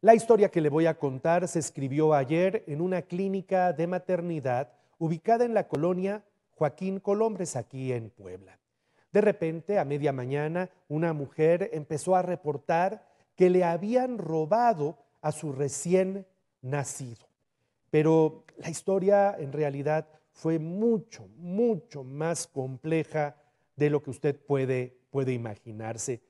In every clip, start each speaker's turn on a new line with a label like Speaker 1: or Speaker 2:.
Speaker 1: La historia que le voy a contar se escribió ayer en una clínica de maternidad ubicada en la colonia Joaquín Colombres, aquí en Puebla. De repente, a media mañana, una mujer empezó a reportar que le habían robado a su recién nacido. Pero la historia en realidad fue mucho, mucho más compleja de lo que usted puede, puede imaginarse.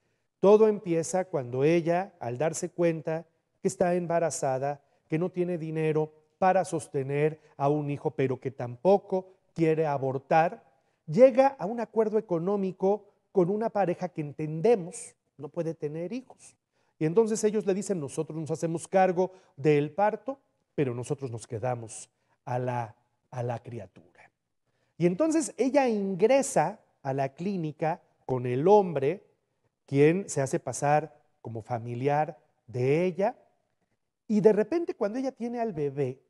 Speaker 1: Todo empieza cuando ella, al darse cuenta que está embarazada, que no tiene dinero para sostener a un hijo, pero que tampoco quiere abortar, llega a un acuerdo económico con una pareja que entendemos no puede tener hijos. Y entonces ellos le dicen, nosotros nos hacemos cargo del parto, pero nosotros nos quedamos a la, a la criatura. Y entonces ella ingresa a la clínica con el hombre, quien se hace pasar como familiar de ella, y de repente cuando ella tiene al bebé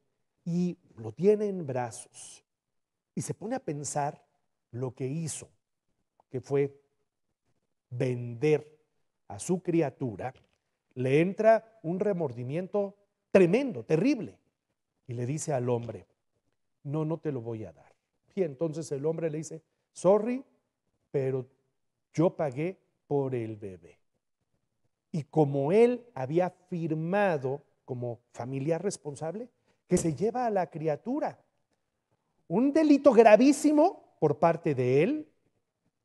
Speaker 1: y lo tiene en brazos y se pone a pensar lo que hizo, que fue vender a su criatura, le entra un remordimiento tremendo, terrible, y le dice al hombre, no, no te lo voy a dar. Y entonces el hombre le dice, sorry, pero yo pagué por el bebé. Y como él había firmado como familiar responsable que se lleva a la criatura. Un delito gravísimo por parte de él,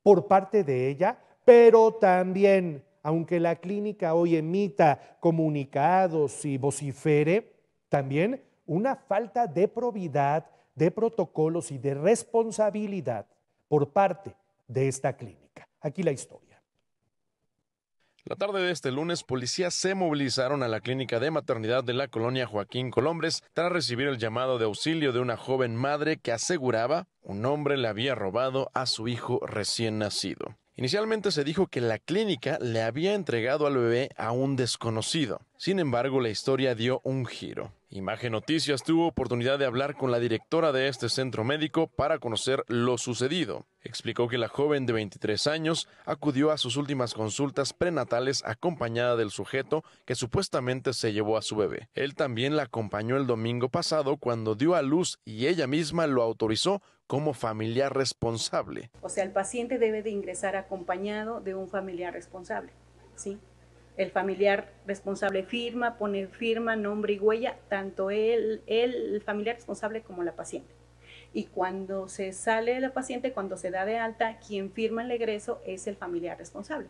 Speaker 1: por parte de ella, pero también, aunque la clínica hoy emita comunicados y vocifere, también una falta de probidad, de protocolos y de responsabilidad por parte de esta clínica. Aquí la historia.
Speaker 2: La tarde de este lunes, policías se movilizaron a la clínica de maternidad de la colonia Joaquín Colombres tras recibir el llamado de auxilio de una joven madre que aseguraba un hombre le había robado a su hijo recién nacido. Inicialmente se dijo que la clínica le había entregado al bebé a un desconocido. Sin embargo, la historia dio un giro. Imagen Noticias tuvo oportunidad de hablar con la directora de este centro médico para conocer lo sucedido. Explicó que la joven de 23 años acudió a sus últimas consultas prenatales acompañada del sujeto que supuestamente se llevó a su bebé. Él también la acompañó el domingo pasado cuando dio a luz y ella misma lo autorizó como familiar responsable.
Speaker 3: O sea, el paciente debe de ingresar acompañado de un familiar responsable, ¿sí? El familiar responsable firma, pone firma, nombre y huella, tanto él, el familiar responsable como la paciente. Y cuando se sale la paciente, cuando se da de alta, quien firma el egreso es el familiar responsable.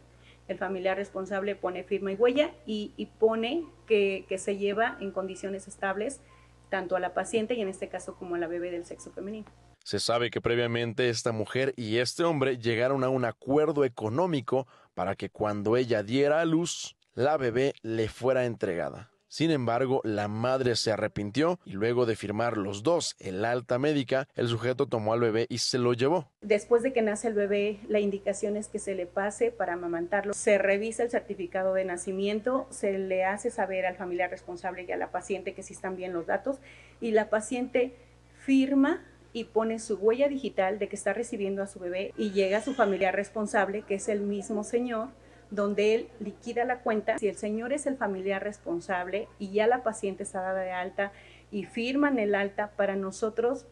Speaker 3: El familiar responsable pone firma y huella y, pone que, que se lleva en condiciones estables tanto a la paciente y en este caso como a la bebé del sexo femenino.
Speaker 2: Se sabe que previamente esta mujer y este hombre llegaron a un acuerdo económico para que cuando ella diera a luz, la bebé le fuera entregada. Sin embargo, la madre se arrepintió y luego de firmar los dos el alta médica, el sujeto tomó al bebé y se lo llevó.
Speaker 3: Después de que nace el bebé, la indicación es que se le pase para amamantarlo. Se revisa el certificado de nacimiento, se le hace saber al familiar responsable y a la paciente que sí están bien los datos y la paciente firma y pone su huella digital de que está recibiendo a su bebé y llega a su familiar responsable, que es el mismo señor, donde él liquida la cuenta. Si el señor es el familiar responsable y ya la paciente está dada de alta y firman el alta, para nosotros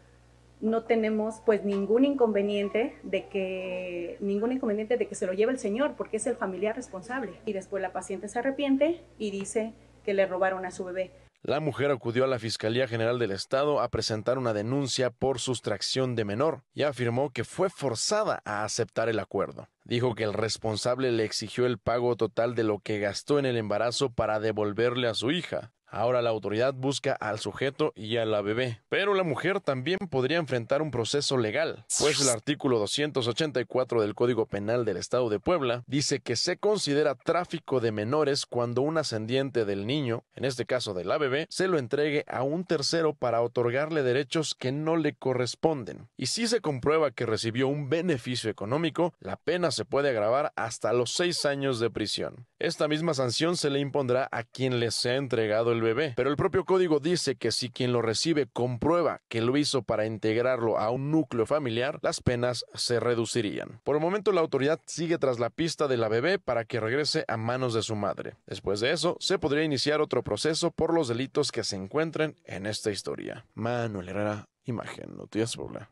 Speaker 3: no tenemos pues ningún inconveniente de que ningún inconveniente de que se lo lleve el señor porque es el familiar responsable y después la paciente se arrepiente y dice que le robaron a su bebé.
Speaker 2: La mujer acudió a la Fiscalía General del Estado a presentar una denuncia por sustracción de menor y afirmó que fue forzada a aceptar el acuerdo. Dijo que el responsable le exigió el pago total de lo que gastó en el embarazo para devolverle a su hija. Ahora la autoridad busca al sujeto y a la bebé, pero la mujer también podría enfrentar un proceso legal, pues el artículo 284 del Código Penal del Estado de Puebla dice que se considera tráfico de menores cuando un ascendiente del niño, en este caso de la bebé, se lo entregue a un tercero para otorgarle derechos que no le corresponden. Y si se comprueba que recibió un beneficio económico, la pena se puede agravar hasta los seis años de prisión. Esta misma sanción se le impondrá a quien le sea entregado el bebé. Pero el propio código dice que si quien lo recibe comprueba que lo hizo para integrarlo a un núcleo familiar, las penas se reducirían. Por el momento la autoridad sigue tras la pista de la bebé para que regrese a manos de su madre. Después de eso, se podría iniciar otro proceso por los delitos que se encuentren en esta historia. Manuel Herrera, Imagen, Noticias